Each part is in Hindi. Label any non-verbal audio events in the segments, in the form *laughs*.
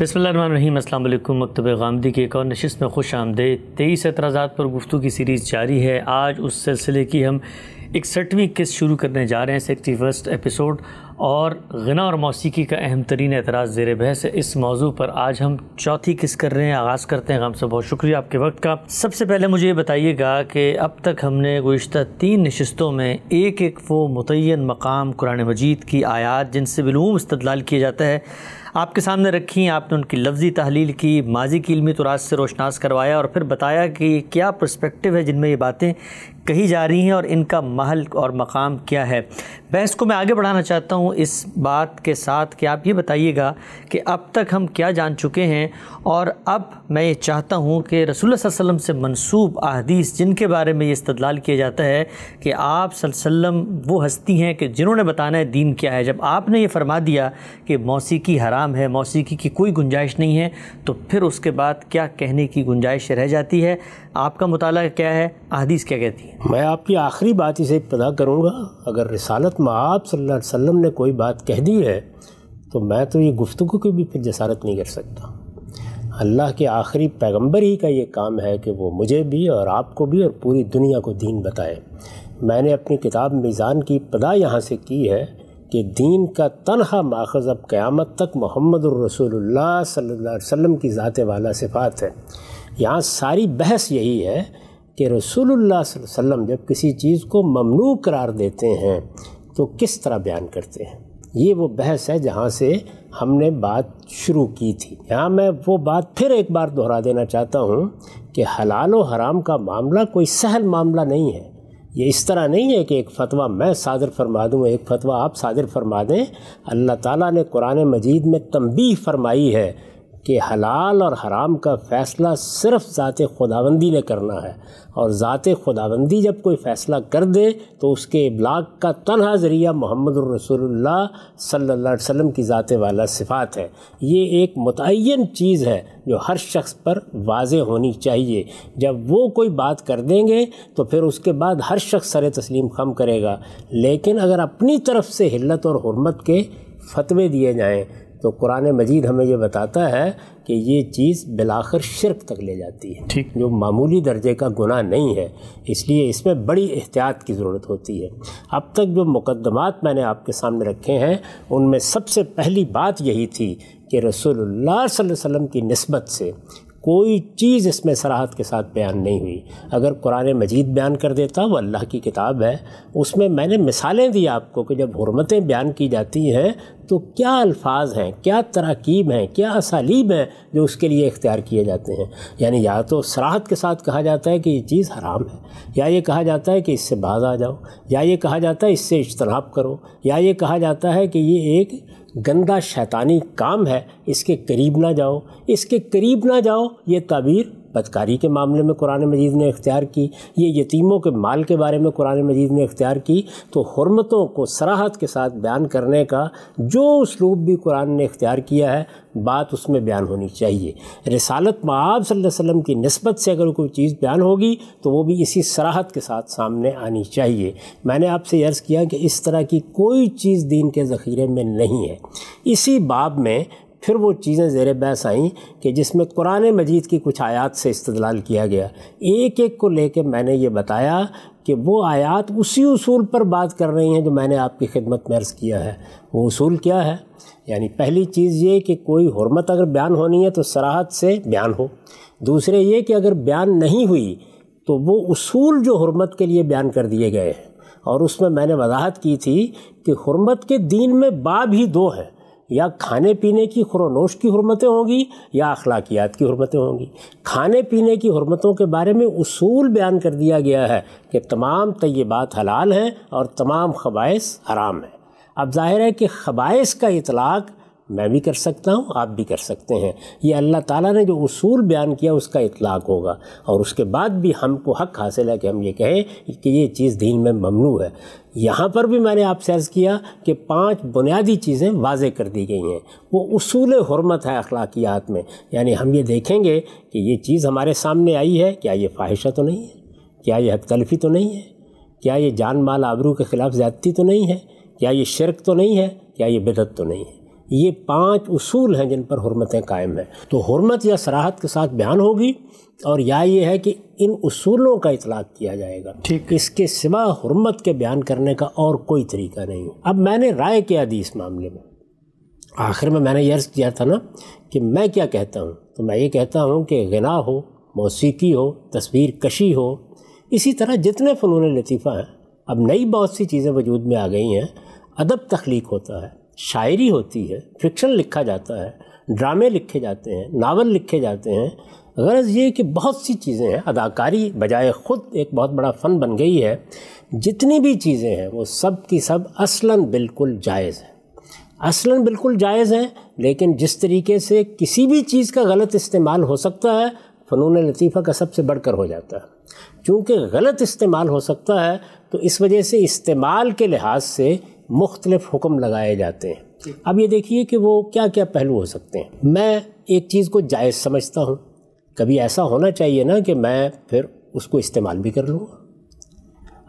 बसमीम अल्लाम मकतब गामदी की एक और नशस्त में खुश आमदे तेईस एतराज़ा पर गुफ्तु की सीरीज़ जारी है आज उस सिलसिले की हम इकसठवीं किस्त शुरू करने जा रहे हैं सिक्सटी फर्स्ट एपिसोड और गना और मौसीकी का अहम तरीन एतराज़ जेर बहस है इस मौजू पर आज हम चौथी किस्त कर रहे हैं आगाज़ करते हैं से बहुत शुक्रिया आपके वक्त का सबसे पहले मुझे ये बताइएगा कि अब तक हमने गुज्त तीन नशस्तों में एक एक वो मुतन मकाम कुरान मजीद की आयात जिनसे बिलूम इस्तलाल किया जाता है आपके सामने रखी आपने उनकी लफ्ज़ी तहलील की माजी की इलमी तुराज तो से रोशनास करवाया और फिर बताया कि क्या प्रस्पेक्टिव है जिनमें ये बातें कही जा रही हैं और इनका महल और मकाम क्या है बहस को मैं आगे बढ़ाना चाहता हूँ इस बात के साथ कि आप ये बताइएगा कि अब तक हम क्या जान चुके हैं और अब मैं ये चाहता हूँ कि रसूल वसम से मनसूब अहदीस जिनके बारे में ये इस्तलाल किया जाता है कि आप सल्लम वो हस्ती हैं कि जिन्होंने बताना है दीन क्या है जब आपने ये फरमा दिया कि मौसीकी हराम है मौसीकी की कोई गुंजाइश नहीं है तो फिर उसके बाद क्या कहने की गुंजाइश रह जाती है आपका मुताल क्या है अहदीस क्या कहती है मैं आपकी आखिरी बात इसे पता करूँगा अगर रसालत में आप सल्लल्लाहु अलैहि वसल्लम ने कोई बात कह दी है तो मैं तो ये गुफ्तु की भी फिर जसारत नहीं कर सकता अल्लाह के आखिरी पैगंबर ही का ये काम है कि वो मुझे भी और आपको भी और पूरी दुनिया को दीन बताए मैंने अपनी किताब मीज़ान की पदा यहाँ से की है कि दीन का तनहा माखज़ अब क़्यामत तक मोहम्मद सल्लल्लाहु अलैहि वसल्लम की ज़ात वाला सिफात है यहाँ सारी बहस यही है कि रसूलुल्लाह वसल्लम जब किसी चीज़ को ममनू करार देते हैं तो किस तरह बयान करते हैं ये वो बहस है जहाँ से हमने बात शुरू की थी यहाँ मैं वो बात फिर एक बार दोहरा देना चाहता हूँ कि हलाल और हराम का मामला कोई सहल मामला नहीं है ये इस तरह नहीं है कि एक फतवा मैं सादर फरमा दूँ एक फतवा आप सादर फरमा दें अल्लाह ताला ने कुरान मजीद में तंबी फरमाई है कि हलाल और हराम का फ़ैसला सिर्फ ज़ात खुदाबंदी ने करना है और ज़ात खुदाबंदी जब कोई फ़ैसला कर दे तो उसके इबलाग का तनहा ज़रिया मोहम्मद रसोल्ला सल्ला वसम की ज़ात वाला सिफात है ये एक मतन चीज़ है जो हर शख्स पर वाज होनी चाहिए जब वो कोई बात कर देंगे तो फिर उसके बाद हर शख्स सर तस्लीम खम करेगा लेकिन अगर अपनी तरफ से हिलत और हरमत के फतवे दिए जाएँ तो कुरान मजीद हमें ये बताता है कि ये चीज़ बिलाखर शिरक तक ले जाती है ठीक जो मामूली दर्जे का गुनाह नहीं है इसलिए इसमें बड़ी एहतियात की ज़रूरत होती है अब तक जो मुकदमात मैंने आपके सामने रखे हैं उनमें सबसे पहली बात यही थी कि रसोल्ला वसम की नस्बत से कोई चीज़ इसमें सराहत के साथ बयान नहीं हुई अगर कुरान मजीद बयान कर देता वो अल्लाह की किताब है उसमें मैंने मिसालें दी आपको कि जब हरमतें बयान की जाती हैं तो क्या अल्फाज हैं क्या तरकीब हैं क्या असालीब हैं जो उसके लिए इख्तियार किए जाते हैं यानी या तो सराहत के साथ कहा जाता है कि ये चीज़ हराम है या ये कहा जाता है कि इससे बाज आ जाओ या ये कहा जाता है इससे इजतनाब करो या ये कहा जाता है कि ये एक गंदा शैतानी काम है इसके करीब ना जाओ इसके करीब ना जाओ ये ताबीर बदकारी के मामले में कुरान मजीद ने इख्तियार की ये यतीमों के माल के बारे में कुरान मजीद ने इख्तियार की तो हरमतों को सराहत के साथ बयान करने का जो उसलूब भी कुरान ने इख्तियार किया है बात उसमें बयान होनी चाहिए रसालत माब वसम की नस्बत से अगर कोई चीज़ बयान होगी तो वो भी इसी सराहत के साथ सामने आनी चाहिए मैंने आपसे अर्ज़ किया कि इस तरह की कोई चीज़ दीन के ज़ख़ीरे में नहीं है इसी बाब में फिर वो चीज़ें ज़ेर बहस आईं कि जिसमें कुरान मजीद की कुछ आयात से इस्तलाल किया गया एक एक को लेके मैंने ये बताया कि वो आयात उसी असूल पर बात कर रही हैं जो मैंने आपकी खिदमत में अर्ज़ किया है वो असूल क्या है यानी पहली चीज़ ये कि कोई हरमत अगर बयान होनी है तो सराहत से बयान हो दूसरे ये कि अगर बयान नहीं हुई तो वो उसूल जो हरमत के लिए बयान कर दिए गए हैं और उसमें मैंने वजाहत की थी कि हरमत के दीन में बाब ही दो हैं या खाने पीने की खुरनोश की हरमतें होंगी या अखलाकियात की हरमतें होंगी खाने पीने की हरमतों के बारे में उसूल बयान कर दिया गया है कि तमाम तयबात हलाल हैं और तमाम खबाइस हराम हैं अब जाहिर है कि खबाइस का इतलाक़ मैं भी कर सकता हूँ आप भी कर सकते हैं ये अल्लाह ताला ने जो असूल बयान किया उसका इतलाक होगा और उसके बाद भी हमको हक हासिल है कि हम ये कहें कि ये चीज़ दीन में ममनू है यहाँ पर भी मैंने आपसे अर्ज़ किया कि पांच बुनियादी चीज़ें वाज कर दी गई हैं वो असूल हरमत है अखलाकियात में यानी हम ये देखेंगे कि ये चीज़ हमारे सामने आई है क्या ये फाहिशा तो नहीं है क्या ये हक तलफी तो नहीं है क्या ये जान माल आबरू के ख़िलाफ़ ज़्यादती तो नहीं है क्या ये शिरक तो नहीं है क्या ये बिदत तो नहीं है ये पांच उसूल हैं जिन पर हरमतें कायम हैं तो हरमत या सराहत के साथ बयान होगी और या ये है कि इन उसूलों का इतलाक किया जाएगा ठीक इसके सिवा हरमत के बयान करने का और कोई तरीका नहीं अब मैंने राय क्या दी इस मामले में आखिर में मैंने यर्ज किया था ना कि मैं क्या कहता हूँ तो मैं ये कहता हूँ कि गना हो मौसीकी हो तस्वीर कशी हो इसी तरह जितने फ़नून लतीफ़ा हैं अब नई बहुत सी चीज़ें वजूद में आ गई हैं अदब तख्लीक होता है शायरी होती है फिक्शन लिखा जाता है ड्रामे लिखे जाते हैं नावल लिखे जाते हैं गरज ये कि बहुत सी चीज़ें हैं अदाकारी बजाय ख़ुद एक बहुत बड़ा फ़न बन गई है जितनी भी चीज़ें हैं वो सब की सब असलन बिल्कुल जायज़ है असलन बिल्कुल जायज़ है लेकिन जिस तरीके से किसी भी चीज़ का गलत इस्तेमाल हो सकता है फ़नून लतीफ़ा का सबसे बढ़कर हो जाता है चूँकि गलत इस्तेमाल हो सकता है तो इस वजह से इस्तेमाल के लिहाज से मुख्तलिफ हुक्म लगाए जाते हैं अब ये देखिए कि वो क्या क्या पहलू हो सकते हैं मैं एक चीज़ को जायज़ समझता हूँ कभी ऐसा होना चाहिए ना कि मैं फिर उसको इस्तेमाल भी कर लूँगा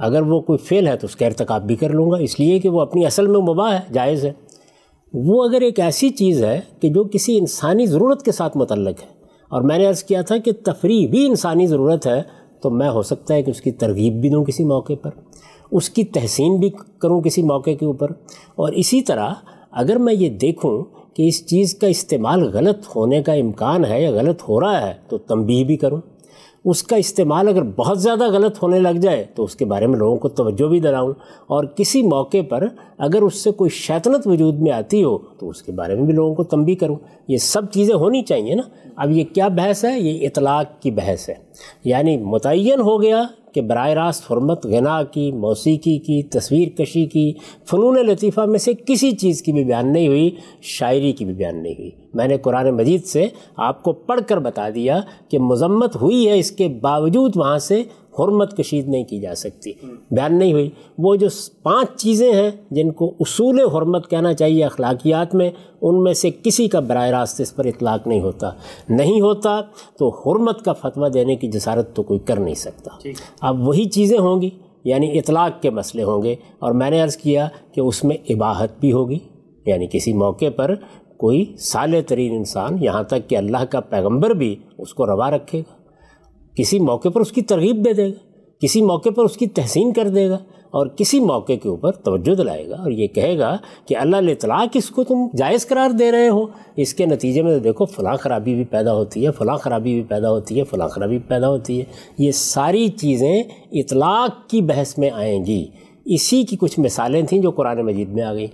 अगर वो कोई फ़ेल है तो उसका इरतकब भी कर लूँगा इसलिए कि वो अपनी असल में मुबा है जायज़ है वो अगर एक ऐसी चीज़ है कि जो किसी इंसानी ज़रूरत के साथ मतलब है और मैंने अर्ज़ किया था कि तफरी भी इंसानी ज़रूरत है तो मैं हो सकता है कि उसकी तरगीब भी दूँ किसी मौके पर उसकी तहसीन भी करूँ किसी मौके के ऊपर और इसी तरह अगर मैं ये देखूँ कि इस चीज़ का इस्तेमाल गलत होने का इम्कान है या गलत हो रहा है तो तंबीह भी करूँ उसका इस्तेमाल अगर बहुत ज़्यादा गलत होने लग जाए तो उसके बारे में लोगों को तवज्जो भी दिलाऊँ और किसी मौके पर अगर उससे कोई शैतनत वजूद में आती हो तो उसके बारे में भी लोगों को तंबी करूँ ये सब चीज़ें होनी चाहिए ना अब ये क्या बहस है ये इतलाक़ की बहस है यानी मुतन हो गया कि बर रास्त हरमत गना की मौसीकी की तस्वीर कशी की फ़नून लतीफ़ा में से किसी चीज़ की भी बयान नहीं हुई शायरी की भी बयान नहीं हुई मैंने कुरान मजीद से आपको पढ़ कर बता दिया कि मजम्मत हुई है इसके बावजूद वहाँ से हरमत कशीद नहीं की जा सकती बयान नहीं हुई वो जो पांच चीज़ें हैं जिनको उसूल हरमत कहना चाहिए अखलाकियात में उनमें से किसी का बर रास्त इस पर इतलाक़ नहीं होता नहीं होता तो हरमत का फतवा देने की जसारत तो कोई कर नहीं सकता अब वही चीज़ें होंगी यानी इतलाक़ के मसले होंगे और मैंने अर्ज़ किया कि उसमें इबाहत भी होगी यानी किसी मौके पर कोई साल तरीन इंसान यहाँ तक कि अल्लाह का पैगंबर भी उसको रवा रखेगा किसी मौके पर उसकी तरगीब दे देगा किसी मौके पर उसकी तहसीन कर देगा और किसी मौके के ऊपर तवज्जो दिलाएगा और ये कहेगा कि अल्लाह तलाक इसको तुम जायज़ करार दे रहे हो इसके नतीजे में तो देखो फ़लाँ ख़राबी भी पैदा होती है फ़लाँ ख़राबी भी पैदा होती है फ़लाँ ख़राबी भी पैदा होती है ये सारी चीज़ें इतलाक़ की बहस में आएंगी इसी की कुछ मिसालें थीं जो कुरान मजीद में आ गई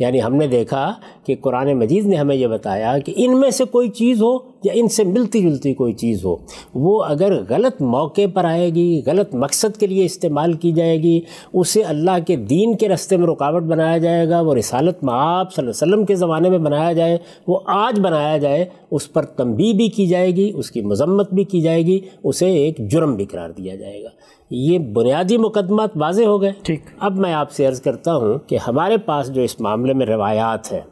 यानी हमने देखा कि कुरान मजीद ने हमें यह बताया कि इनमें से कोई चीज़ हो या इनसे मिलती जुलती कोई चीज़ हो वो अगर गलत मौके पर आएगी गलत मकसद के लिए इस्तेमाल की जाएगी उसे अल्लाह के दीन के रस्ते में रुकावट बनाया जाएगा वो रिसालत माप वसम के ज़माने में बनाया जाए वो आज बनाया जाए उस पर तंबी भी की जाएगी उसकी मजम्मत भी की जाएगी उसे एक जुर्म भी करार दिया जाएगा ये बुनियादी मुकदमात वाजे हो गए ठीक अब मैं आपसे अर्ज़ करता हूँ कि हमारे पास जो इस मामले में रवायात है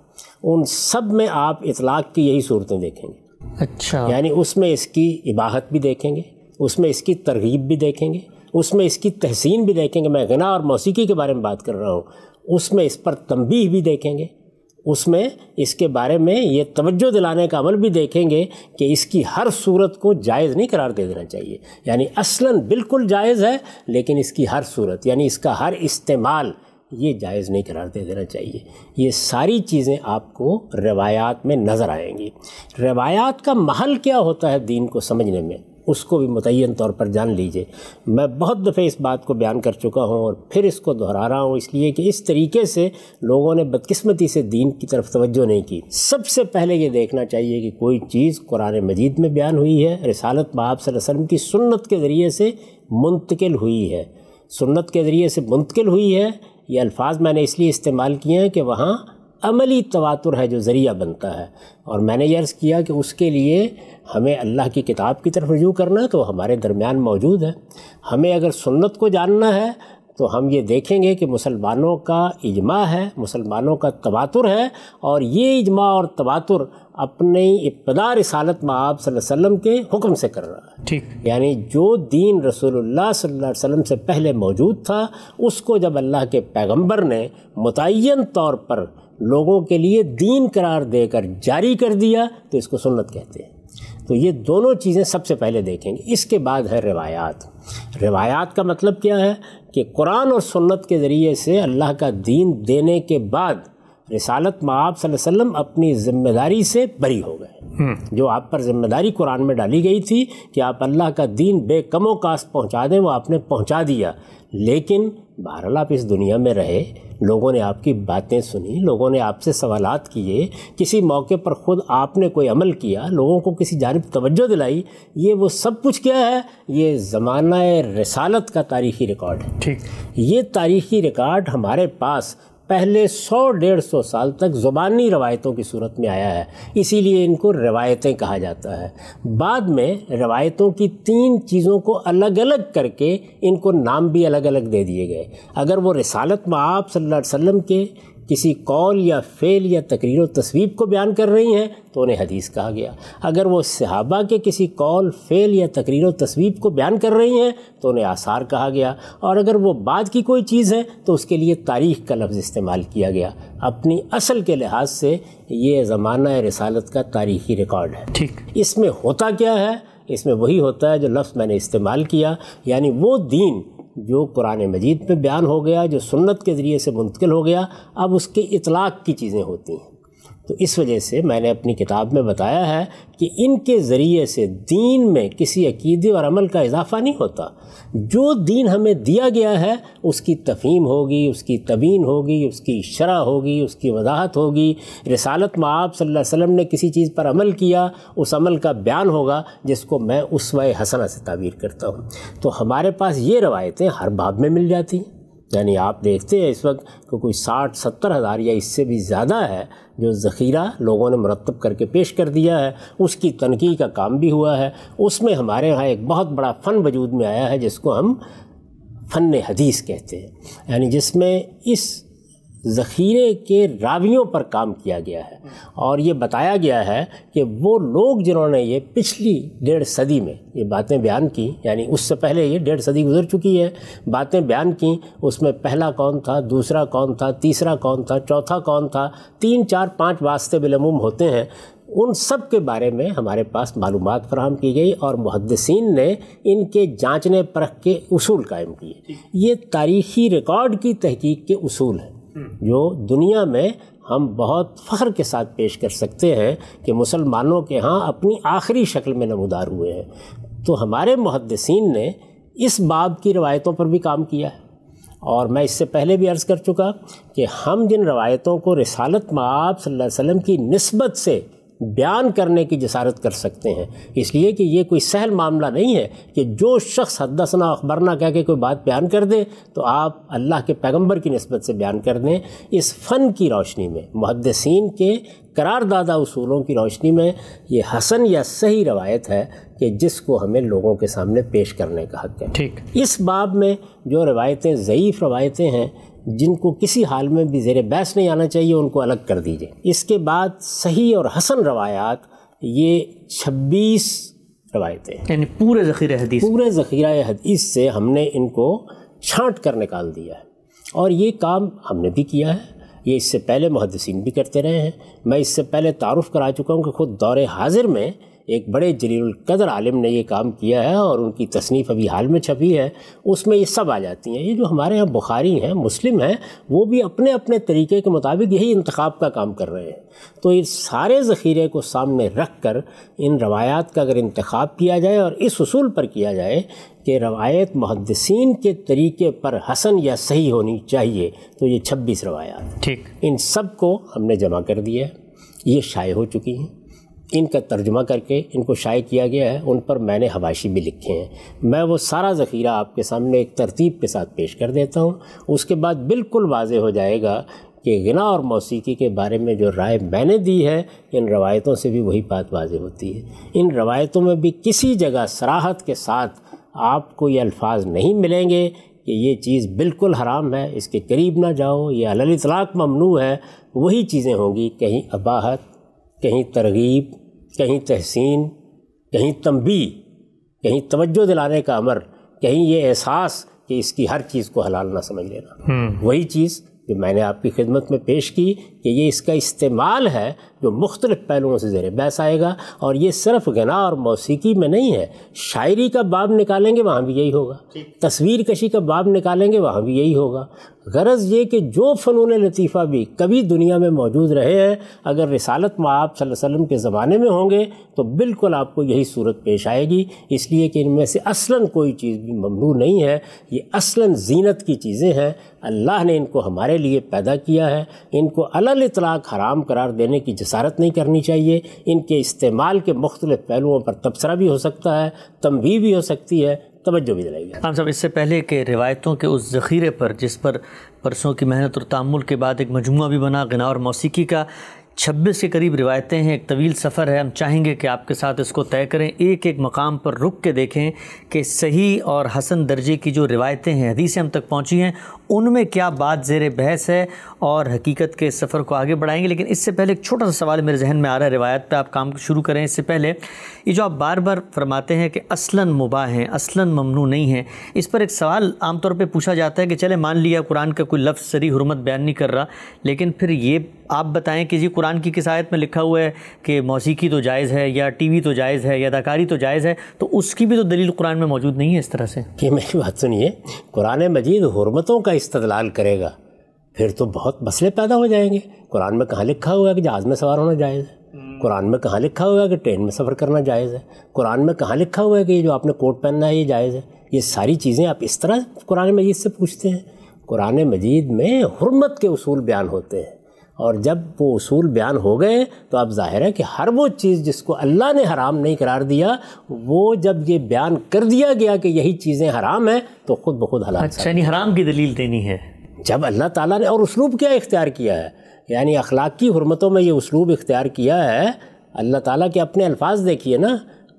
उन सब में आप इतलाक़ की यही सूरतें देखेंगे अच्छा यानी उसमें इसकी इबाहत भी देखेंगे उसमें इसकी तरगीब भी देखेंगे उसमें इसकी तहसीन भी देखेंगे मैं गना और मौसीकी के बारे में बात कर रहा हूँ उसमें इस पर तंबी भी देखेंगे उसमें इसके बारे में ये तवज्जो दिलाने का अमल भी देखेंगे कि इसकी हर सूरत को जायज़ नहीं करार दे देना चाहिए यानी असलन बिल्कुल जायज़ है लेकिन इसकी हर सूरत यानी इसका हर इस्तेमाल ये जायज़ नहीं करार दे देना चाहिए ये सारी चीज़ें आपको रवायात में नज़र आएंगी रवायात का महल क्या होता है दीन को समझने में उसको भी मुतन तौर पर जान लीजिए मैं बहुत दफ़े इस बात को बयान कर चुका हूँ और फिर इसको दोहरा रहा हूँ इसलिए कि इस तरीके से लोगों ने बदकस्मती से दीन की तरफ तवज्जो नहीं की सबसे पहले ये देखना चाहिए कि कोई चीज़ कुरान मजीद में बयान हुई है रिसालत बाब वसल्लम की सुन्नत के ज़रिए से मुंतकिल हुई है सुन्नत के ज़रिए से मुंतकिल हुई है ये अल्फाज मैंने इसलिए इस्तेमाल किए हैं कि वहाँ अमली तवातुर है जो ज़रिया बनता है और मैंने ये अर्ज़ किया कि उसके लिए हमें अल्लाह की किताब की तरफ रजू करना तो हमारे दरमियान मौजूद है हमें अगर सुन्नत को जानना है तो हम ये देखेंगे कि मुसलमानों का इजमा है मुसलमानों का तवातुर है और ये इजमा और तवातुर अपने इब्तदा रसालत आप वसम के हुक्म से कर रहा है ठीक यानी जो दीन रसूलुल्लाह सल्लल्लाहु अलैहि वसल्लम से पहले मौजूद था उसको जब अल्लाह के पैगंबर ने मुतन तौर पर लोगों के लिए दीन करार देकर जारी कर दिया तो इसको सुन्नत कहते हैं तो ये दोनों चीज़ें सबसे पहले देखेंगे इसके बाद है रिवायात रिवायात का मतलब क्या है कि कुरान और सुन्नत के ज़रिए से अल्लाह का दीन देने के बाद रिसालत माब वसल्लम अपनी ज़िम्मेदारी से बरी हो गए हम्म। जो आप पर ज़िम्मेदारी कुरान में डाली गई थी कि आप अल्लाह का दीन बेकमो काश पहुँचा दें वो आपने पहुँचा दिया लेकिन बहरहाल आप इस दुनिया में रहे लोगों ने आपकी बातें सुनी लोगों ने आपसे सवाल किए किसी मौके पर ख़ुद आपने कोई अमल किया लोगों को किसी जानब तवज्जो दिलाई ये वो सब कुछ क्या है ये ज़माना रसालत का तारीखी रिकॉर्ड है ठीक ये तारीखी रिकॉर्ड हमारे पास पहले सौ डेढ़ सौ साल तक ज़ुबानी रवायतों की सूरत में आया है इसीलिए इनको रवायतें कहा जाता है बाद में रवायतों की तीन चीज़ों को अलग अलग करके इनको नाम भी अलग अलग दे दिए गए अगर वो रसालत में आप सल्ला वसम के किसी कौल या फ़ेल या तकरीर तस्वीब को बयान कर रही हैं तो उन्हें हदीस कहा गया अगर वो सहाबा के किसी कौल फ़ेल या तकरीर तस्वीब को बयान कर रही हैं तो उन्हें आसार कहा गया और अगर वो बाद की कोई चीज़ है तो उसके लिए तारीख़ का लफ्ज़ इस्तेमाल किया गया अपनी असल के लिहाज से ये ज़माना रसालत का तारीखी रिकॉर्ड है ठीक इसमें होता क्या है इसमें वही होता है जो लफ्ज़ मैंने इस्तेमाल किया यानी वो दीन जो कुरान मजीद में बयान हो गया जो सुन्नत के ज़रिए से मुंतकिल हो गया अब उसके इतलाक़ की चीज़ें होती हैं तो इस वजह से मैंने अपनी किताब में बताया है कि इनके ज़रिए से दीन में किसी अकीदे और अमल का इजाफा नहीं होता जो दीन हमें दिया गया है उसकी तफहीम होगी उसकी तबीन होगी उसकी शरह होगी उसकी वजाहत होगी रसालत में आप सल्लल्लाहु अलैहि वसल्लम ने किसी चीज़ पर अमल किया उस अमल का बयान होगा जिसको मैं उस हसना से ताबीर करता हूँ तो हमारे पास ये रवायतें हर बाब में मिल जाती हैं यानी आप देखते हैं इस वक्त को कोई साठ सत्तर हज़ार या इससे भी ज़्यादा है जो ज़ख़ीरा लोगों ने मरतब करके पेश कर दिया है उसकी तनकी का काम भी हुआ है उसमें हमारे यहाँ एक बहुत बड़ा फ़न वजूद में आया है जिसको हम फ़न हदीस कहते हैं यानी जिसमें इस ज़ख़ीरे के रावियों पर काम किया गया है और ये बताया गया है कि वो लोग जिन्होंने ये पिछली डेढ़ सदी में ये बातें बयान की यानी उससे पहले ये डेढ़ सदी गुजर चुकी है बातें बयान की उसमें पहला कौन था दूसरा कौन था तीसरा कौन था चौथा कौन था तीन चार पाँच वास्ते बिलमूम होते हैं उन सब के बारे में हमारे पास मालूम फ्राहम की गई और मुहदसिन ने इनके जाँचने परख के असूल कायम किए ये तारीखी रिकॉर्ड की तहकीक के असूल हैं हम्म। जो दुनिया में हम बहुत फ़ख्र के साथ पेश कर सकते हैं कि मुसलमानों के यहाँ अपनी आखिरी शक्ल में नमदार हुए हैं तो हमारे मुहदसिन ने इस बाब की रवायतों पर भी काम किया है और मैं इससे पहले भी अर्ज़ कर चुका कि हम जिन रवायतों को रसालत माब आप अलैहि की नस्बत से बयान करने की जसारत कर सकते हैं इसलिए कि ये कोई सहल मामला नहीं है कि जो शख्स हदसना अखबरना कह के कोई बात बयान कर दे तो आप अल्लाह के पैगंबर की नस्बत से बयान कर दें इस फ़न की रोशनी में मुहदसिन के करारदादा असूलों की रोशनी में ये हसन या सही रवायत है कि जिसको हमें लोगों के सामने पेश करने का हक है ठीक इस बाब में जो रवायतें ज़यीफ़ रवायतें हैं जिनको किसी हाल में भी जेर बहस नहीं आना चाहिए उनको अलग कर दीजिए इसके बाद सही और हसन रवायात ये छब्बीस रवायतें यानी पूरे जखीरे हदीस पूरे ज़ख़ीरा हदीस से हमने इनको छांट कर निकाल दिया है और ये काम हमने भी किया है ये इससे पहले मुहदसिन भी करते रहे हैं मैं इससे पहले तारुफ़ करा चुका हूँ कि खुद दौरे हाजिर में एक बड़े जलील कदर आलिम ने ये काम किया है और उनकी तसनीफ़ अभी हाल में छपी है उसमें ये सब आ जाती हैं ये जो हमारे यहाँ बुखारी हैं मुस्लिम हैं वो भी अपने अपने तरीके के मुताबिक यही इंतखब का काम कर रहे हैं तो इस सारे ज़ख़ीरे को सामने रख कर इन रवायात का अगर इंतखब किया जाए और इस असूल पर किया जाए कि रवायत मुहदसिन के तरीके पर हसन या सही होनी चाहिए तो ये छब्बीस रवायात ठीक इन सब को हमने जमा कर दिया है ये शाये हो चुकी हैं इनका तर्जुमा करके इनको शाये किया गया है उन पर मैंने हवाशी भी लिखे हैं मैं वो सारा ज़ख़ीरा आपके सामने एक तरतीब के साथ पेश कर देता हूँ उसके बाद बिल्कुल वाज हो जाएगा कि गना और मौसीकी के बारे में जो राय मैंने दी है इन रवायतों से भी वही बात वाज होती है इन रवायतों में भी किसी जगह सराहत के साथ आपको ये अल्फाज नहीं मिलेंगे कि ये चीज़ बिल्कुल हराम है इसके करीब ना जाओ ये अलतलाक ममनू है वही चीज़ें होंगी कहीं अबाहत कहीं तरगीब कहीं तहसीन कहीं तंबी कहीं तवज्जो दिलाने का अमर कहीं ये एहसास कि इसकी हर चीज़ को हलाल ना समझ लेना हम्म। वही चीज़ जो मैंने आपकी खिदमत में पेश की कि ये इसका इस्तेमाल है जो मुख्तलिफ़ पहलुओं से ज़ेर बहस आएगा और ये सिर्फ गना और मौसीकी में नहीं है शायरी का बाब निकालेंगे वहाँ भी यही होगा तस्वीर कशी का बाब निकालेंगे वहाँ भी यही होगा गरज़ ये कि जो फ़नून लतीफ़ा भी कभी दुनिया में मौजूद रहे हैं अगर रिसालत में आप वसम के ज़माने में होंगे तो बिल्कुल आपको यही सूरत पेश आएगी इसलिए कि इनमें से असला कोई चीज़ भी ममनू नहीं है ये असला जीनत की चीज़ें हैं अल्लाह ने इनको हमारे लिए पैदा किया है इनको अल इतलाक़ हराम करार देने की इसारत नहीं करनी चाहिए इनके इस्तेमाल के मुख्तलि पहलुओं पर तबसरा भी हो सकता है तमबी भी हो सकती है तोज्जो भी दिलाई हम सब इससे पहले के रिवायतों के उस ज़ख़ीरे पर जिस पर बरसों की मेहनत और तामुल के बाद एक मजमू भी बना गना और मौसीकी का छब्बीस के करीब रिवायतें हैं एक तवील सफ़र है हम चाहेंगे कि आपके साथ इसको तय करें एक एक मकाम पर रुक के देखें कि सही और हसन दर्जे की जो रिवायतें हैं हदीसें हम तक पहुँची हैं उनमें क्या बात जेर बहस है और हकीकत के सफ़र को आगे बढ़ाएंगे लेकिन इससे पहले एक छोटा सा सवाल मेरे जहन में आ रहा है रिवायत पर आप काम शुरू करें इससे पहले ये जो आप बार बार फरमाते हैं कि असला मुबा हैं असला ममनू नहीं है इस पर एक सवाल आमतौर पर पूछा जाता है कि चले मान लिया कुरान का कोई लफ्ज़ सरी हरमत बयान नहीं कर रहा लेकिन फिर ये आप बताएँ कि जी कुरान कुरान की किसायत में लिखा हुआ है कि मौसीकी तो जायज़ है या टीवी तो जायज़ है या अदाकारी तो जायज़ है तो उसकी भी तो दलील कुरान में मौजूद नहीं है इस तरह से ये मेरी बात सुनिए कुरान मजीद हरमतों का इस्तलाल करेगा फिर तो बहुत मसले पैदा हो जाएंगे कुरान में कहाँ लिखा हुआ है कि जहाज़ में सवार होना जायज़ है कुरान में कहाँ लिखा हुआ है कि ट्रेन में सफ़र करना जायज़ है कुरान में कहाँ लिखा हुआ है कि ये जो आपने कोट पहनना है ये जायज़ है ये सारी चीज़ें आप इस तरह कुरान मजीद से पूछते हैं कुरान मजीद में हरमत के असूल बयान होते हैं और जब वो उसूल बयान हो गए तो अब ज़ाहिर है कि हर वो चीज़ जिसको अल्लाह ने हराम नहीं करार दिया वो जब ये बयान कर दिया गया कि यही चीज़ें हराम हैं तो ख़ुद ब खुद हलाल अच्छा यानी हराम की दलील देनी है जब अल्लाह ताला ने और उसलूब क्या इख्तियार किया है यानी अखलाक की हरमतों में ये उसलूब इख्तियार किया है अल्लाह ताला के अपने अल्फाज देखिए ना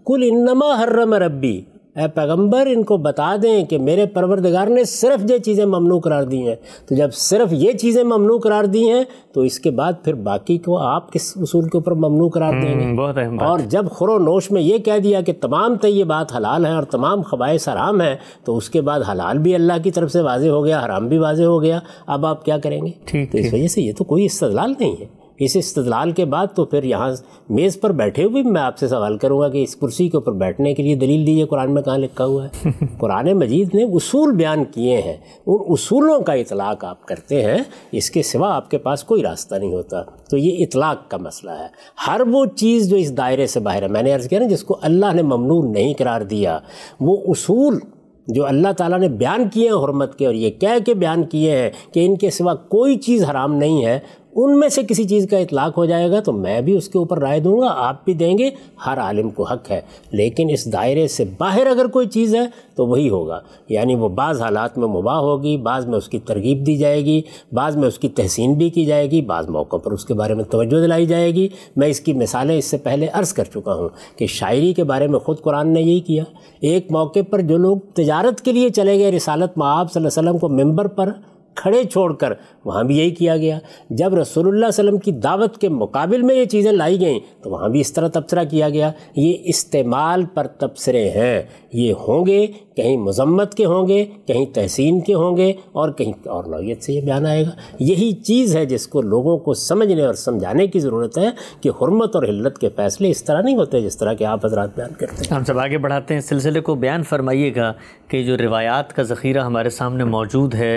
कुल इनमा हर्रम रबी ए पैगंबर इनको बता दें कि मेरे परवरदगार ने सिर्फ ये चीज़ें ममनू करार दी हैं तो जब सिर्फ ये चीज़ें ममनू करार दी हैं तो इसके बाद फिर बाकी को आप किस उसूल के ऊपर ममनू करार हम्म, देंगे बहुत और जब खुरो नोश में ये कह दिया कि तमाम बात हलाल हैं और तमाम ख़बाइश हराम हैं तो उसके बाद हलाल भी अल्लाह की तरफ से वाजे हो गया हराम भी वाजे हो गया अब आप क्या करेंगे ठीक तो इस वजह से ये तो कोई इस्तलाल नहीं है इस इस्तलाल के बाद तो फिर यहाँ मेज़ पर बैठे हुए मैं आपसे सवाल करूँगा कि इस कुर्सी के ऊपर बैठने के लिए दलील दीजिए कुरान में कहाँ लिखा हुआ है *laughs* कुरान मजीद ने उसूल बयान किए हैं उन उसूलों का इतलाक़ आप करते हैं इसके सिवा आपके पास कोई रास्ता नहीं होता तो ये इतलाक़ का मसला है हर वो चीज़ जो इस दायरे से बाहर है मैंने अर्ज़ किया ना जिसको अल्लाह ने ममनू नहीं करार दिया वो उसूल जो अल्लाह ताला ने बयान किए हैं हरमत के और ये कह के बयान किए हैं कि इनके सिवा कोई चीज़ हराम नहीं है उनमें से किसी चीज़ का इतलाक हो जाएगा तो मैं भी उसके ऊपर राय दूंगा आप भी देंगे हर आलिम को हक है लेकिन इस दायरे से बाहर अगर कोई चीज़ है तो वही होगा यानी वो बाज़ हालात में मुबा होगी बाज़ में उसकी तरगीब दी जाएगी बाज़ में उसकी तहसीन भी की जाएगी बाज़ मौक़ों पर उसके बारे में तोज्जो दिलाई जाएगी मैं इसकी मिसालें इससे पहले अर्ज़ कर चुका हूँ कि शायरी के बारे में ख़ुद कुरान ने यही किया एक मौके पर जो लोग तजारत के लिए चले गए रिसालत माब वसल्लम को मेंबर पर खड़े छोड़कर वहाँ भी यही किया गया जब रसूलुल्लाह वसल्लम की दावत के मुकाबल में ये चीज़ें लाई गई तो वहाँ भी इस तरह तबसरा किया गया ये इस्तेमाल पर तबसरे हैं ये होंगे कहीं मजम्मत के होंगे कहीं तहसीन के होंगे और कहीं और नौीयत से ये बयान आएगा यही चीज़ है जिसको लोगों को समझने और समझाने की ज़रूरत है कि हरमत और हिल्लत के फैसले इस तरह नहीं होते जिस तरह के आप हजरात बयान करते हैं हम सब आगे बढ़ाते हैं सिलसिले को बयान फरमाइएगा कि जो रिवायात का ज़ख़ीरा हमारे सामने मौजूद है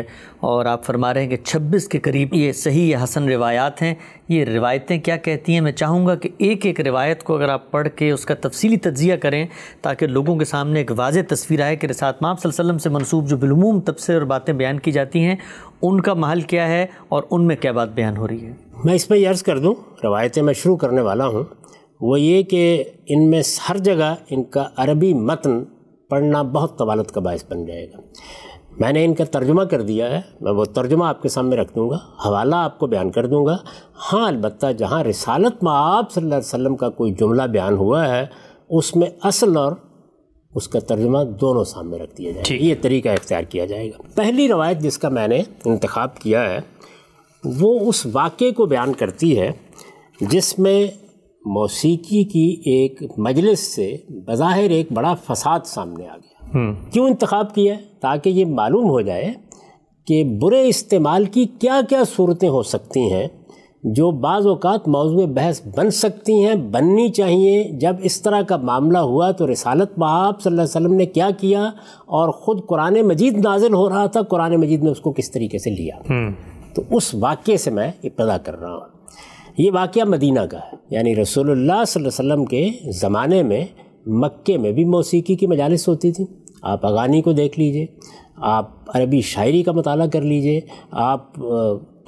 और आप फरमा रहे हैं कि छब्बीस के करीब ये सही हसन रिवायात हैं ये रिवायतें क्या कहती हैं मैं चाहूँगा कि एक एक रिवायत को अगर आप पढ़ के उसका तफसली तजिया करें ताकि लोगों के सामने एक वाज तस्वीर आए कि रसात माप से मनसूब जो बिलमूम तबसे और बातें बयान की जाती हैं उनका महल क्या है और उनमें क्या बात बयान हो रही है मैं इस पर यह अर्ज़ कर दूँ रवायतें मैं शुरू करने वाला हूँ वो ये कि इनमें हर जगह इनका अरबी मतन पढ़ना बहुत तवालत का बायस बन जाएगा मैंने इनका तर्जुमा कर दिया है मैं वो तर्जुमा आपके सामने रख दूँगा हवाला आपको बयान कर दूँगा हाँ अलबत् जहाँ रिसालत में आप वसम का कोई जुमला बयान हुआ है उसमें असल और उसका तर्जुमा दोनों सामने रख दिया जाए ये तरीका इख्तियार किया जाएगा पहली रवायत जिसका मैंने इंतखब किया है वो उस वाक़े को बयान करती है जिसमें मौसीकी की एक मजलिस से बज़ाहिर एक बड़ा फसाद सामने आ गया हम्म। क्यों इंतखब किया ताकि ये मालूम हो जाए कि बुरे इस्तेमाल की क्या क्या सूरतें हो सकती हैं जो बाज़ात अवत मौजू बहस बन सकती हैं बननी चाहिए जब इस तरह का मामला हुआ तो रसालत महाब सल्लल्लाहु अलैहि ने क्या किया और ख़ुद कुरान मजीद नाजिल हो रहा था कुरान मजीद ने उसको किस तरीके से लिया हम्म। तो उस वाक्य से मैं इब्तदा कर रहा हूँ ये वाक़ मदीना का है यानी रसोल्ला वसम के ज़माने में मक्के में भी मौसीकी की मजालस होती थी आप अगानी को देख लीजिए आप अरबी शायरी का मताल कर लीजिए आप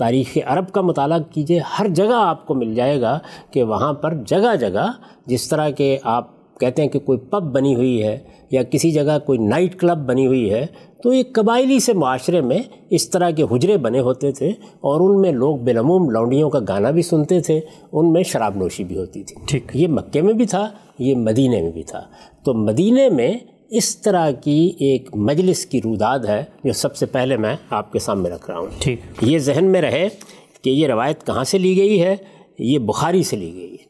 तारीख़ अरब का मताल कीजिए हर जगह आपको मिल जाएगा कि वहाँ पर जगह जगह जिस तरह के आप कहते हैं कि कोई पब बनी हुई है या किसी जगह कोई नाइट क्लब बनी हुई है तो ये कबायली से माशरे में इस तरह के हुजरे बने होते थे और उनमें लोग बेलमूम लौंडियों का गाना भी सुनते थे उनमें शराब नोशी भी होती थी ठीक ये मक्के में भी था ये मदीने में भी था तो मदीने में इस तरह की एक मजलिस की रुदाद है जो सबसे पहले मैं आपके सामने रख रहा हूँ ठीक ये जहन में रहे कि ये रवायत कहाँ से ली गई है ये बुखारी से ली गई है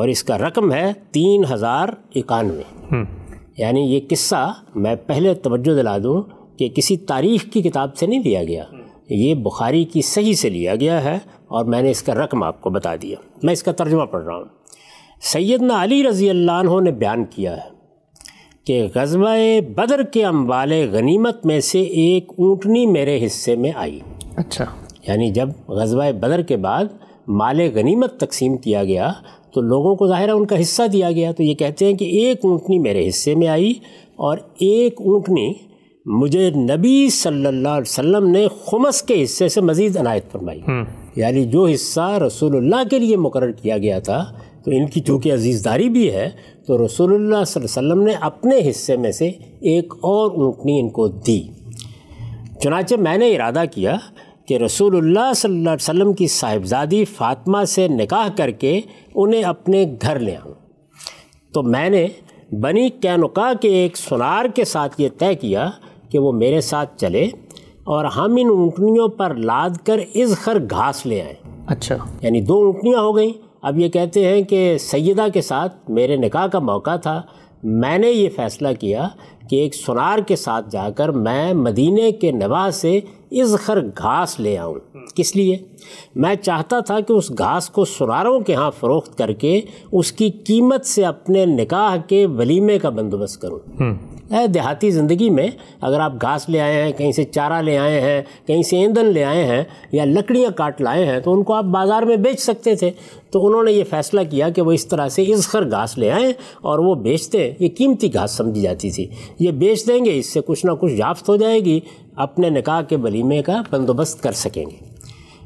और इसका रकम है तीन हज़ार इक्यानवे हम्म। यानी ये किस्सा मैं पहले तवज्जो दिला दूँ कि किसी तारीख़ की किताब से नहीं लिया गया ये बुखारी की सही से लिया गया है और मैंने इसका रकम आपको बता दिया मैं इसका तर्जमा पढ़ रहा हूँ सैदना अली रज़ी अल्लाह ने बयान किया है कि गजबा बदर के अम्बाल गनीमत में से एक ऊँटनी मेरे हिस्से में आई अच्छा यानी जब गजबा बदर के बाद माल गनीमत तकसीम किया गया तो लोगों को ज़ाहिर है उनका हिस्सा दिया गया तो ये कहते हैं कि एक ऊँटनी मेरे हिस्से में आई और एक ऊँटनी मुझे नबी सल्लल्लाहु अलैहि वसल्लम ने खुमस के हिस्से से मज़ीद अनायत फरमाई हम्म। यानी जो हिस्सा रसूलुल्लाह के लिए मुकर किया गया था तो इनकी चूँकि अजीज़दारी भी है तो रसूलुल्लाह वसल्लम ने अपने हिस्से में से एक और ऊँटनी इनको दी चुनाचे मैंने इरादा किया कि रसूलुल्लाह सल्लल्लाहु अलैहि वसल्लम की साहिबजादी फ़ातिमा से निकाह करके उन्हें अपने घर ले आऊँ तो मैंने बनी कैनुका के एक सुनार के साथ ये तय किया कि वो मेरे साथ चले और हम इन ऊँटनियों पर लाद कर इस घर घास ले आए अच्छा यानी दो ऊँटनियाँ हो गई अब ये कहते हैं कि सैदा के साथ मेरे निकाह का मौका था मैंने ये फ़ैसला किया कि एक सुनार के साथ जाकर मैं मदीने के नवा से घर घास ले आऊँ किस लिए मैं चाहता था कि उस घास को सुनारों के यहाँ फ़रोख्त करके उसकी कीमत से अपने निकाह के वलीमे का बंदोबस्त करूँ हम्म। देहाती ज़िंदगी में अगर आप घास ले आए हैं कहीं से चारा ले आए हैं कहीं से ईंधन ले आए हैं या लकड़ियाँ काट लाए हैं तो उनको आप बाज़ार में बेच सकते थे तो उन्होंने ये फ़ैसला किया कि वो इस तरह से इसखर घास ले आएँ और वो बेचते ये कीमती घास समझी जाती थी ये बेच देंगे इससे कुछ ना कुछ याफ्त हो जाएगी अपने निकाह के बलीमे का बंदोबस्त कर सकेंगे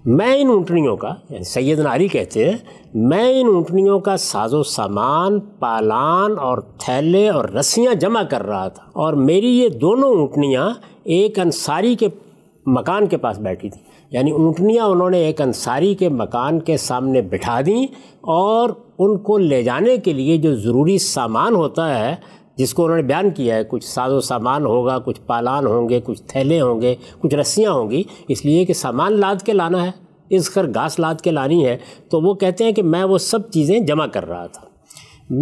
मैं इन ऊँटनियों का यानी सैयद नारी कहते हैं मैं इन ऊँटनियों का साजो सामान पालान और थैले और रस्सियाँ जमा कर रहा था और मेरी ये दोनों ऊँटनियाँ एक अंसारी के मकान के पास बैठी थी यानी ऊँटनियाँ उन्होंने एक अंसारी के मकान के सामने बिठा दी और उनको ले जाने के लिए जो ज़रूरी सामान होता है जिसको उन्होंने बयान किया है कुछ साजो सामान होगा कुछ पालान होंगे कुछ थैले होंगे कुछ रस्सियाँ होंगी इसलिए कि सामान लाद के लाना है इस घर घास लाद के लानी है तो वो कहते हैं कि मैं वो सब चीज़ें जमा कर रहा था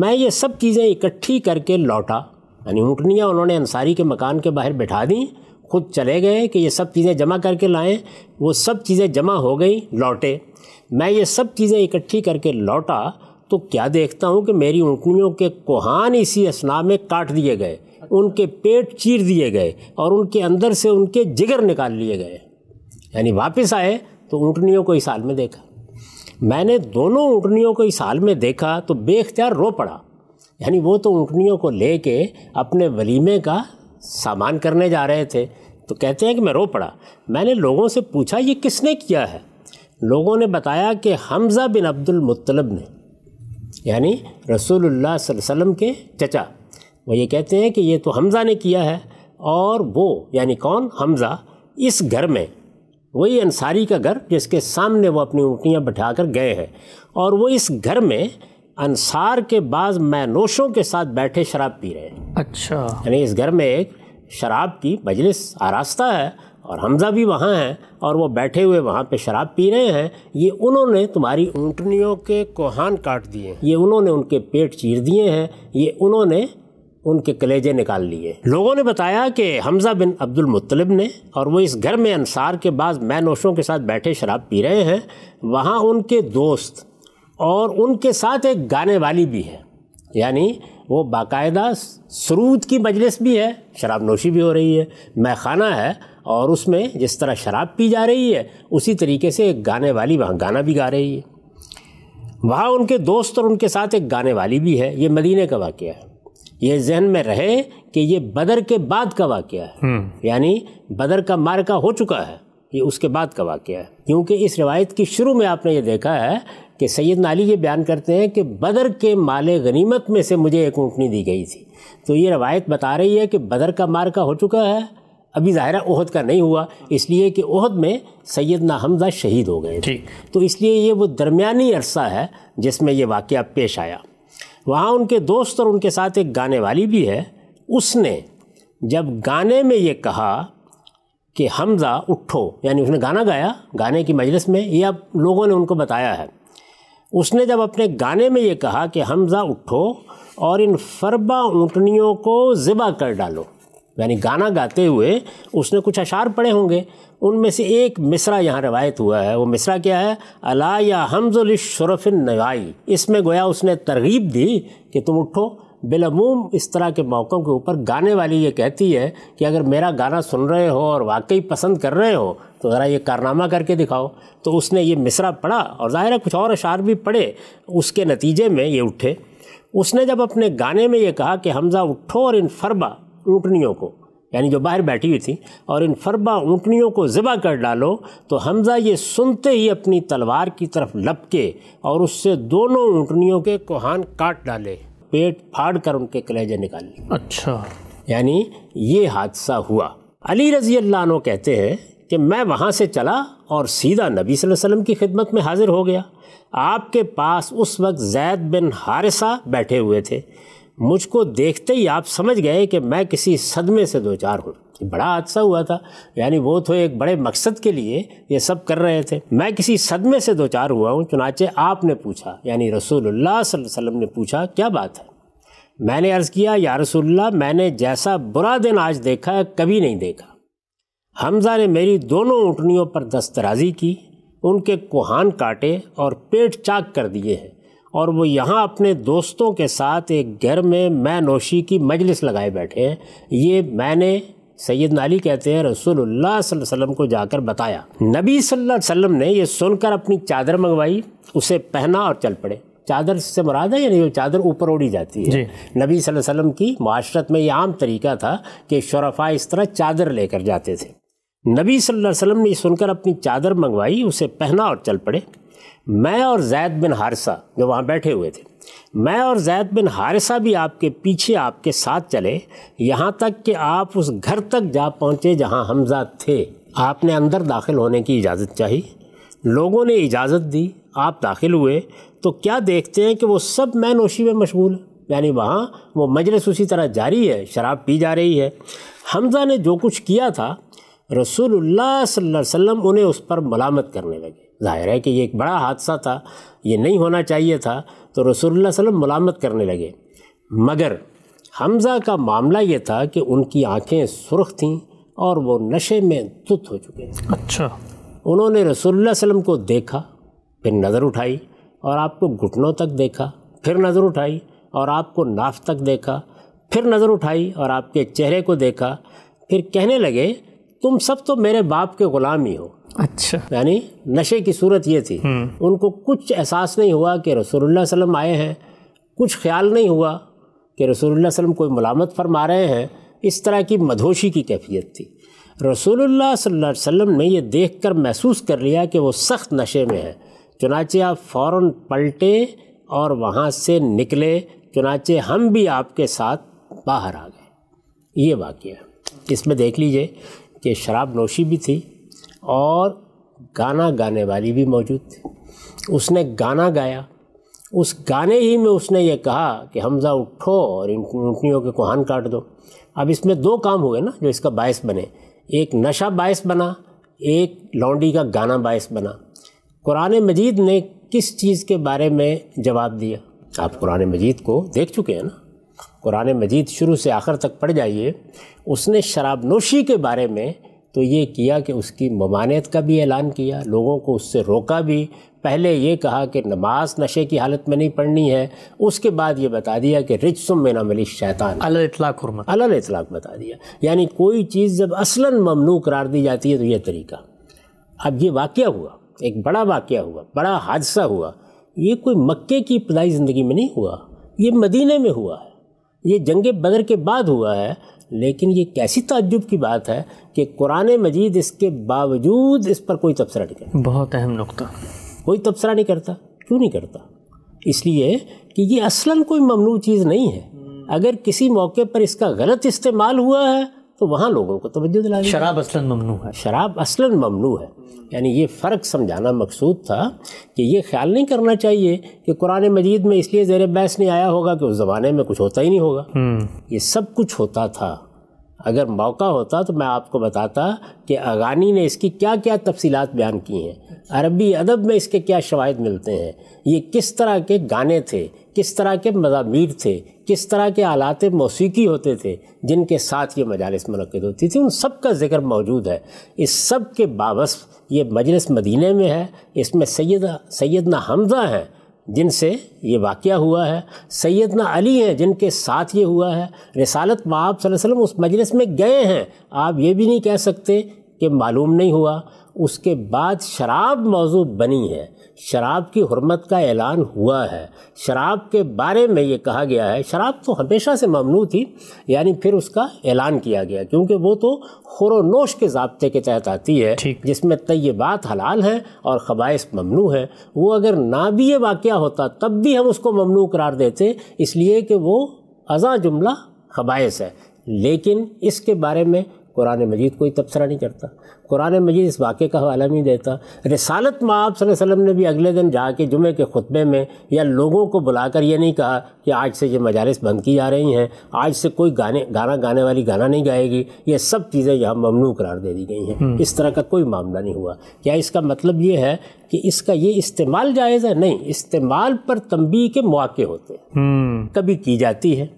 मैं ये सब चीज़ें इकट्ठी करके लौटा यानी ऊँटनियाँ उन्होंने अंसारी के मकान के बाहर बैठा दी खुद चले गए कि ये सब चीज़ें जमा करके लाएं वो सब चीज़ें जमा हो गई लौटे मैं ये सब चीज़ें इकट्ठी करके लौटा तो क्या देखता हूँ कि मेरी ऊँटनियों के कोहान इसी असना में काट दिए गए उनके पेट चीर दिए गए और उनके अंदर से उनके जिगर निकाल लिए गए यानी वापस आए तो ऊँटनियों को इस हाल में देखा मैंने दोनों ऊँटनियों को इस हाल में देखा तो बेख्तियार रो पड़ा यानी वो तो ऊँटनियों को ले के अपने वलीमे का सामान करने जा रहे थे तो कहते हैं कि मैं रो पड़ा मैंने लोगों से पूछा ये किसने किया है लोगों ने बताया कि हमज़ा बिन अब्दुल मुत्तलब ने यानी रसूलुल्लाह वसल्लम के चचा वो ये कहते हैं कि ये तो हमज़ा ने किया है और वो यानी कौन हमज़ा इस घर में वही अंसारी का घर जिसके सामने वो अपनी ऊँटियाँ बैठा कर गए हैं और वो इस घर में अंसार के बाद मैनोशों के साथ बैठे शराब पी रहे हैं अच्छा यानी इस घर में एक शराब की मजलिस आरास्ता है और हमज़ा भी वहाँ हैं और वो बैठे हुए वहाँ पे शराब पी रहे हैं ये उन्होंने तुम्हारी ऊँटनियों के कोहान काट दिए ये उन्होंने उनके पेट चीर दिए हैं ये उन्होंने उनके कलेजे निकाल लिए लोगों ने बताया कि हमज़ा बिन अब्दुल मुत्तलिब ने और वो इस घर में अनसार के बाद मैनोशों के साथ बैठे शराब पी रहे हैं वहाँ उनके दोस्त और उनके साथ एक गाने वाली भी है यानी वो बाकायदा सरूद की मजलिस भी है शराब नोशी भी हो रही है मैखाना है और उसमें जिस तरह शराब पी जा रही है उसी तरीके से एक गाने वाली वहाँ गाना भी गा रही है वहाँ उनके दोस्त और उनके साथ एक गाने वाली भी है ये मदीने का वाक़ है ये जहन में रहे कि ये बदर के बाद का वाक़ है हम्म। यानी बदर का मार्का हो चुका है ये उसके बाद का वाक़ है क्योंकि इस रवायत की शुरू में आपने ये देखा है कि सैयद नाली ये बयान करते हैं कि बदर के माल गनीमत में से मुझे एक ऊँटनी दी गई थी तो ये रवायत बता रही है कि बदर का मार्का हो चुका है अभी ज़ाहिर ओहद का नहीं हुआ इसलिए कि ओहद में ना हमजा शहीद हो गए ठीक तो इसलिए ये वो दरमियानी अरसा है जिसमें ये वाक़ पेश आया वहाँ उनके दोस्त और उनके साथ एक गाने वाली भी है उसने जब गाने में ये कहा कि हमज़ा उठो यानी उसने गाना गाया गाने की मजलिस में ये अब लोगों ने उनको बताया है उसने जब अपने गाने में ये कहा कि हमज़ा उठो और इन फरबा ऊँटनियों को ज़िबा कर डालो यानी गाना गाते हुए उसने कुछ अशार पढ़े होंगे उनमें से एक मिसरा यहाँ रवायत हुआ है वो मिसरा क्या है अला या हमजुलशरफिन नवाई इसमें गोया उसने तरगीब दी कि तुम उठो बिलमूम इस तरह के मौक़ों के ऊपर गाने वाली ये कहती है कि अगर मेरा गाना सुन रहे हो और वाकई पसंद कर रहे हो तो ज़रा ये कारनामा करके दिखाओ तो उसने ये मिसरा पढ़ा और ज़ाहिर है कुछ और अशार भी पढ़े उसके नतीजे में ये उठे उसने जब अपने गाने में ये कहा कि हमज़ा उठो और इन फरबा ऊँटनियों को यानी जो बाहर बैठी हुई थी और इन फरबा ऊँटनियों को ज़िबा कर डालो तो हमज़ा ये सुनते ही अपनी तलवार की तरफ लपके और उससे दोनों ऊँटनियों के कोहान काट डाले पेट फाड़ कर उनके कलेजे निकाल लिए अच्छा यानी ये हादसा हुआ अली रजी अल्लाह कहते हैं कि मैं वहाँ से चला और सीधा नबी वसल्लम की खिदमत में हाज़िर हो गया आपके पास उस वक्त जैद बिन हारिसा बैठे हुए थे मुझको देखते ही आप समझ गए कि मैं किसी सदमे से दो चार हूँ बड़ा हादसा हुआ था यानी वो तो एक बड़े मकसद के लिए ये सब कर रहे थे मैं किसी सदमे से दो चार हुआ हूँ चुनाचे आपने पूछा यानी रसूलुल्लाह वसल्लम ने पूछा क्या बात है मैंने अर्ज़ किया या रसूलुल्लाह मैंने जैसा बुरा दिन आज देखा कभी नहीं देखा हमजा ने मेरी दोनों ऊँटनियों पर दस्तराजी की उनके कोहान काटे और पेट चाक कर दिए हैं और वो यहाँ अपने दोस्तों के साथ एक घर में मैं नोशी की मजलिस लगाए बैठे हैं ये मैंने सैद अली कहते हैं रसूलुल्लाह वसल्लम को जाकर बताया नबी सल्लल्लाहु अलैहि वसल्लम ने ये सुनकर अपनी चादर मंगवाई उसे पहना और चल पड़े चादर से मुराद है यानी वो चादर ऊपर ओढ़ी जाती है नबी सल्लल्लाहु अलैहि वसल्लम की माशरत में ये आम तरीका था कि शरफा इस तरह चादर लेकर जाते थे नबी सल्लल्लाहु अलैहि वसल्लम ने सुनकर अपनी चादर मंगवाई उसे पहना और चल पड़े मैं और जैद बिन हारसा जो वहाँ बैठे हुए थे मैं और जैद बिन हारसा भी आपके पीछे आपके साथ चले यहाँ तक कि आप उस घर तक जा पहुँचे जहाँ हमजा थे आपने अंदर दाखिल होने की इजाज़त चाही लोगों ने इजाज़त दी आप दाखिल हुए तो क्या देखते हैं कि वो सब मैं नोशी में मशगूल यानी वहाँ वो मजलिस उसी तरह जारी है शराब पी जा रही है हमजा ने जो कुछ किया था रसूलुल्लाह सल्लल्लाहु अलैहि वसल्लम उन्हें उस पर मलामत करने लगे ज़ाहिर है कि ये एक बड़ा हादसा था ये नहीं होना चाहिए था तो रसूल वसल्लम मलामत करने लगे मगर हमज़ा का मामला ये था कि उनकी आँखें सुरख थीं और वो नशे में तुत हो चुके अच्छा उन्होंने रसूल वसल्लम को देखा फिर नज़र उठाई और आपको घुटनों तक देखा फिर नज़र उठाई और आपको नाफ तक देखा फिर नज़र उठाई और आपके चेहरे को देखा फिर कहने लगे तुम सब तो मेरे बाप के ग़ुलाम ही हो अच्छा यानी नशे की सूरत ये थी हम्म। उनको कुछ एहसास नहीं हुआ कि रसोल्ला वसलम आए हैं कुछ ख्याल नहीं हुआ कि रसोल्ला वसलम कोई मलामत फरमा रहे हैं इस तरह की मधोशी की कैफियत थी रसोल्ला वसम ने यह देख कर महसूस कर लिया कि वो सख्त नशे में है चुनाचे आप फ़ौर पलटे और वहाँ से निकले चुनाचे हम भी आपके साथ बाहर आ गए ये वाक़ है इसमें देख लीजिए कि शराब नोशी भी थी और गाना गाने वाली भी मौजूद थी उसने गाना गाया उस गाने ही में उसने ये कहा कि हमजा उठो और इन ऊँटनियों के कोहान काट दो अब इसमें दो काम हुए ना जो इसका बायस बने एक नशा बायस बना एक लौंडी का गाना बायस बना कुरान मजीद ने किस चीज़ के बारे में जवाब दिया आप कुरान मजीद को देख चुके हैं ना कुरान मजीद शुरू से आखिर तक पढ़ जाइए उसने शराब नोशी के बारे में तो ये किया कि उसकी ममानियत का भी ऐलान किया लोगों को उससे रोका भी पहले ये कहा कि नमाज नशे की हालत में नहीं पढ़नी है उसके बाद ये बता दिया कि रिच सुम में ना मिली शैतान अल इतलाक अल इतलाक बता दिया यानी कोई चीज़ जब असल ममनू करार दी जाती है तो यह तरीका अब ये वाक़ हुआ एक बड़ा वाक़ हुआ बड़ा हादसा हुआ ये कोई मक्के की इब्तदाई ज़िंदगी में नहीं हुआ ये मदीने में हुआ है ये जंग बदर के बाद हुआ है लेकिन ये कैसी तजुब की बात है कि कुरान मजीद इसके बावजूद इस पर कोई तबसरा नहीं करता बहुत अहम नुकता कोई तबसरा नहीं करता क्यों नहीं करता इसलिए कि ये असलन कोई ममनू चीज़ नहीं है अगर किसी मौके पर इसका गलत इस्तेमाल हुआ है तो वहाँ लोगों को तवज्जो दिला शराब असलन ममनू है शराब असलन ममनू है यानी ये फ़र्क समझाना मकसूद था कि ये ख्याल नहीं करना चाहिए कि कुरान मजीद में इसलिए ज़ेर बहस नहीं आया होगा कि उस ज़माने में कुछ होता ही नहीं होगा हम्म। ये सब कुछ होता था अगर मौका होता तो मैं आपको बताता कि अगानी ने इसकी क्या क्या तफसीत बयान की हैं अरबी अदब में इसके क्या शवाद मिलते हैं ये किस तरह के गाने थे किस तरह के मजामीर थे किस तरह के आलात मौसीकी होते थे जिनके साथ ये मजालस मनद होती थी उन सब का जिक्र मौजूद है इस सब के बावस ये मजलिस मदीने में है इसमें सैद सैदना हमजा हैं जिनसे ये वाक़ हुआ है सैदना अली हैं जिनके साथ ये हुआ है रसालत में आप वसल्लम उस मजलिस में गए हैं आप ये भी नहीं कह सकते कि मालूम नहीं हुआ उसके बाद शराब मौजू बनी है शराब की हरमत का ऐलान हुआ है शराब के बारे में ये कहा गया है शराब तो हमेशा से ममनू थी यानी फिर उसका ऐलान किया गया क्योंकि वो तो खुरोनोश के जबते के तहत आती है जिसमें तयबात हलाल है और ख़बाइश ममनू है वो अगर ना भी ये वाक़ होता तब भी हम उसको ममनू करार देते इसलिए कि वो अज़ा जुमला खबाइस है लेकिन इसके बारे में कुरान मजीद कोई तबसरा नहीं करता कुरान मजीद इस वाक़े का हवाला नहीं देता रसालत माँ आप वसल्लम ने भी अगले दिन जा के जुमे के खुतबे में या लोगों को बुला कर यह नहीं कहा कि आज से ये मजालस बंद की जा रही हैं आज से कोई गाने गाना गाने वाली गाना नहीं गाएगी ये सब चीज़ें यहाँ ममनू करार दे दी गई हैं हम्म। इस तरह का कोई मामला नहीं हुआ क्या इसका मतलब ये है कि इसका ये इस्तेमाल जायज़ है नहीं इस्तेमाल पर तंबी के मौके होते हम्म। कभी की जाती है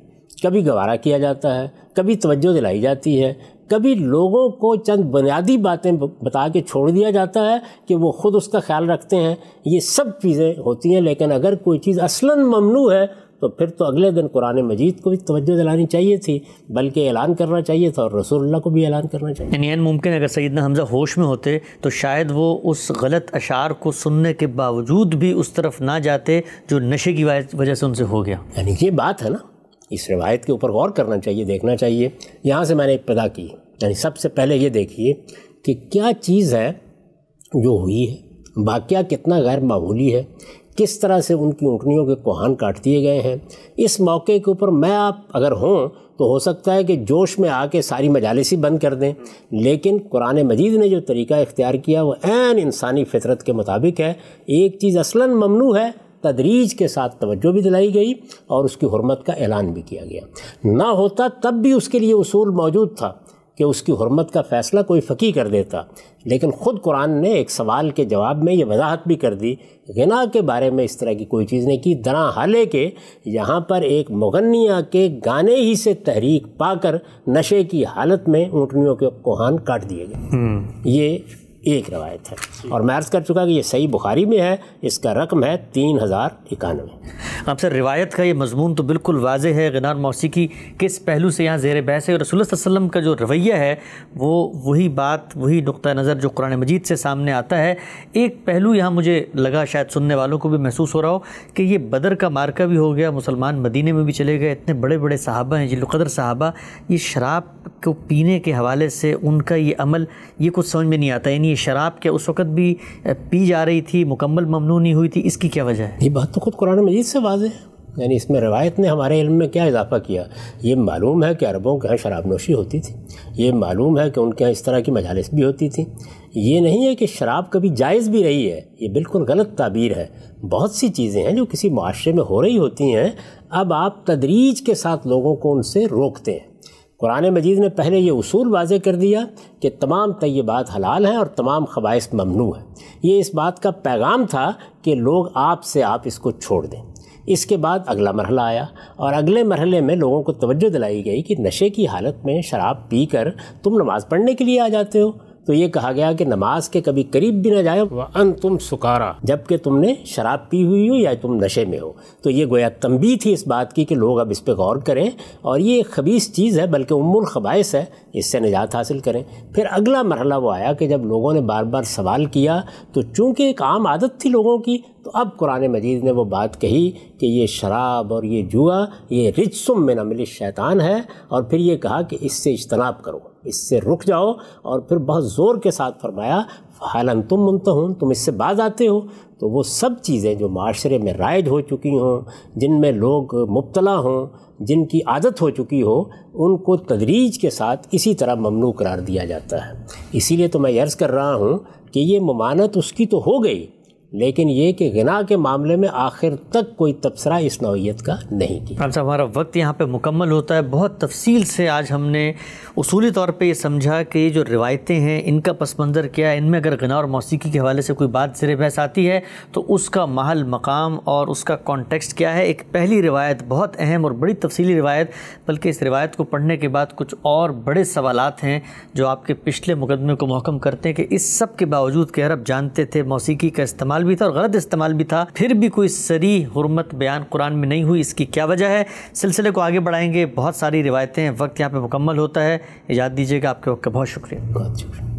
कभी गवारा किया जाता है कभी तोज्जो दिलाई जाती है कभी लोगों को चंद बुनियादी बातें बता के छोड़ दिया जाता है कि वो ख़ुद उसका ख्याल रखते हैं ये सब चीज़ें होती हैं लेकिन अगर कोई चीज़ असल ममनू है तो फिर तो अगले दिन कुरान मजीद को भी तोज्जो दिलानी चाहिए थी बल्कि ऐलान करना चाहिए था और रसोल्ला को भी ऐलान करना चाहिए यानी मुमकिन अगर सैदना हमज़ा होश में होते तो शायद वो उस गलत अशार को सुनने के बावजूद भी उस तरफ ना जाते जो नशे की वजह से उनसे हो गया यानी ये बात है ना इस रिवायत के ऊपर गौर करना चाहिए देखना चाहिए यहाँ से मैंने इब्तदा की यानी सबसे पहले ये देखिए कि क्या चीज़ है जो हुई है वाक़ कितना गैर मामूली है किस तरह से उनकी ऊँटनियों के कोहान काट दिए गए हैं इस मौके के ऊपर मैं आप अगर हों तो हो सकता है कि जोश में आके सारी मजालस ही बंद कर दें लेकिन कुरान मजीद ने जो तरीका इख्तियार किया वो एन इंसानी फितरत के मुताबिक है एक चीज़ असला ममनू है तदरीज के साथ तवज्जो भी दिलाई गई और उसकी हरमत का ऐलान भी किया गया ना होता तब भी उसके लिए उसूल मौजूद था कि उसकी हरमत का फ़ैसला कोई फ़की कर देता लेकिन ख़ुद कुरान ने एक सवाल के जवाब में यह वजाहत भी कर दी गना के बारे में इस तरह की कोई चीज़ नहीं की दरा हाले के यहाँ पर एक मुगनिया के गाने ही से तहरीक पाकर नशे की हालत में ऊँटनियों के कोहान काट दिए गए हम्म। ये एक रवायत है और मैं अर्ज़ कर चुका कि ये सही बुखारी में है इसका रकम है तीन हज़ार इक्यानवे अब सर रिवायत का ये मजमून तो बिल्कुल वाज है गनार मौसीकी किस पहलू से यहाँ जेर बहस है और रसूल वसम का जो रवैया है वो वही बात वही नुक़ नज़र जो कुरान मजीद से सामने आता है एक पहलू यहाँ मुझे लगा शायद सुनने वालों को भी महसूस हो रहा हो कि ये बदर का मार्का भी हो गया मुसलमान मदीने में भी चले गए इतने बड़े बड़े साहबा हैं जिलुकदर साहबा ये शराब को पीने के हवाले से उनका ये अमल ये कुछ समझ में नहीं आता यानी शराब के उस वक़्त भी पी जा रही थी मुकम्मल ममनू नहीं हुई थी इसकी क्या वजह है ये बात तो खुद कुरान मजीद से वाज है यानी इसमें रवायत ने हमारे इल्म में क्या इजाफा किया ये मालूम है कि अरबों के यहाँ शराब नोशी होती थी ये मालूम है कि उनके यहाँ इस तरह की मजालस भी होती थी ये नहीं है कि शराब कभी जायज़ भी रही है ये बिल्कुल गलत ताबीर है बहुत सी चीज़ें हैं जो किसी माशरे में हो रही होती हैं अब आप तदरीज के साथ लोगों को उनसे रोकते हैं कुरान मजीद ने पहले ये असूल वाज कर दिया कि तमाम तयबात हलाल हैं और तमाम ख़बाइश ममनू हैं ये इस बात का पैगाम था कि लोग आपसे आप इसको छोड़ दें इसके बाद अगला मरहला आया और अगले मरहले में लोगों को तोज्जो दिलाई गई कि नशे की हालत में शराब पी कर तुम नमाज़ पढ़ने के लिए आ जाते हो तो ये कहा गया कि नमाज के कभी करीब भी ना जाए वह अन तुम सुकारा जबकि तुमने शराब पी हुई हो या तुम नशे में हो तो ये गोया तंबी थी इस बात की कि लोग अब इस पर गौर करें और ये एक खबीस चीज़ है बल्कि उमुल खबाइश है इससे निजात हासिल करें फिर अगला मरहला वो आया कि जब लोगों ने बार बार सवाल किया तो चूँकि एक आम आदत थी लोगों की तो अब कुरान मजीद ने वो बात कही कि ये शराब और ये जुआ ये रिजसुम में नमिल शैतान है और फिर ये कहा कि इससे इजतनाब करो इससे रुक जाओ और फिर बहुत ज़ोर के साथ फरमाया हालान तुम मुमतहन तुम इससे बाज आते हो तो वो सब चीज़ें जो माशरे में राइज हो चुकी हों जिनमें लोग मुबतला हों जिनकी आदत हो चुकी हो उनको तदरीज के साथ इसी तरह ममनू करार दिया जाता है इसीलिए तो मैं अर्ज़ कर रहा हूँ कि ये ममानत उसकी तो हो गई लेकिन ये कि गना के मामले में आखिर तक कोई तबसरा इस नौीयत का नहीं किया साहब हमारा वक्त यहाँ पे मुकम्मल होता है बहुत तफसील से आज हमने उसूली तौर पे ये समझा कि ये जो रिवायतें हैं इनका पस मंज़र क्या है इनमें अगर गना और मौसीकी के हवाले से कोई बात ज़र बहस आती है तो उसका महल मकाम और उसका कॉन्टेक्स्ट क्या है एक पहली रिवायत बहुत अहम और बड़ी तफसली रिवायत बल्कि इस रिवायत को पढ़ने के बाद कुछ और बड़े सवाल हैं जो आपके पिछले मुकदमे को महकम करते हैं कि इस सब के बावजूद कि अरब जानते थे मौसीकी का इस्तेमाल इस्तेमाल भी था और गलत इस्तेमाल भी था फिर भी कोई सरी हरमत बयान कुरान में नहीं हुई इसकी क्या वजह है सिलसिले को आगे बढ़ाएंगे बहुत सारी रिवायतें वक्त यहाँ पर मुकम्मल होता है याद दीजिएगा आपके वक्त का बहुत शुक्रिया बहुत शुक्रिया